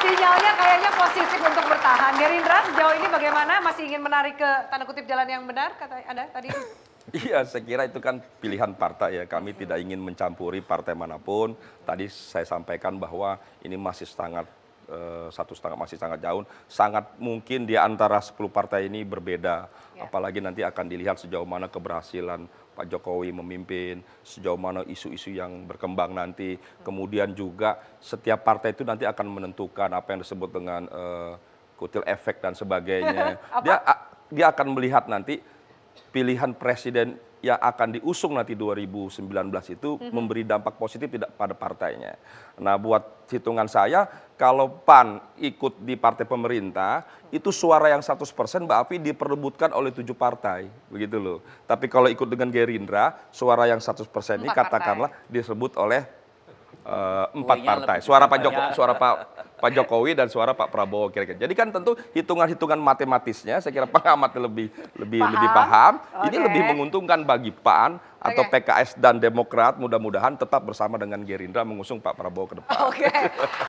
Sinyalnya kayaknya positif untuk bertahan. Gerindra sejauh ini bagaimana? Masih ingin menarik ke tanda kutip jalan yang benar kata Anda tadi? Iya, saya kira itu kan pilihan partai ya. Kami tidak ingin mencampuri partai manapun. Tadi saya sampaikan bahwa ini masih sangat Eh, satu setengah masih sangat jauh. Sangat mungkin di antara 10 partai ini berbeda. Yeah. Apalagi nanti akan dilihat sejauh mana keberhasilan Pak Jokowi memimpin, sejauh mana isu-isu yang berkembang nanti. Kemudian juga setiap partai itu nanti akan menentukan apa yang disebut dengan uh, kutil efek dan sebagainya. dia dia akan melihat nanti pilihan presiden yang akan diusung nanti 2019 itu mm -hmm. memberi dampak positif tidak pada partainya. Nah, buat hitungan saya, kalau PAN ikut di partai pemerintah, itu suara yang 100% Mbak Api diperebutkan oleh tujuh partai, begitu loh. Tapi kalau ikut dengan Gerindra, suara yang 100% ini katakanlah partai. disebut oleh eh, empat partai. Suara Pak Jokowi, suara Pak Pak Jokowi dan suara Pak Prabowo kira-kira. Jadi kan tentu hitungan-hitungan matematisnya saya kira pengamat lebih lebih paham. lebih paham. Okay. Ini lebih menguntungkan bagi PAN atau okay. PKS dan Demokrat mudah-mudahan tetap bersama dengan Gerindra mengusung Pak Prabowo ke depan. Okay.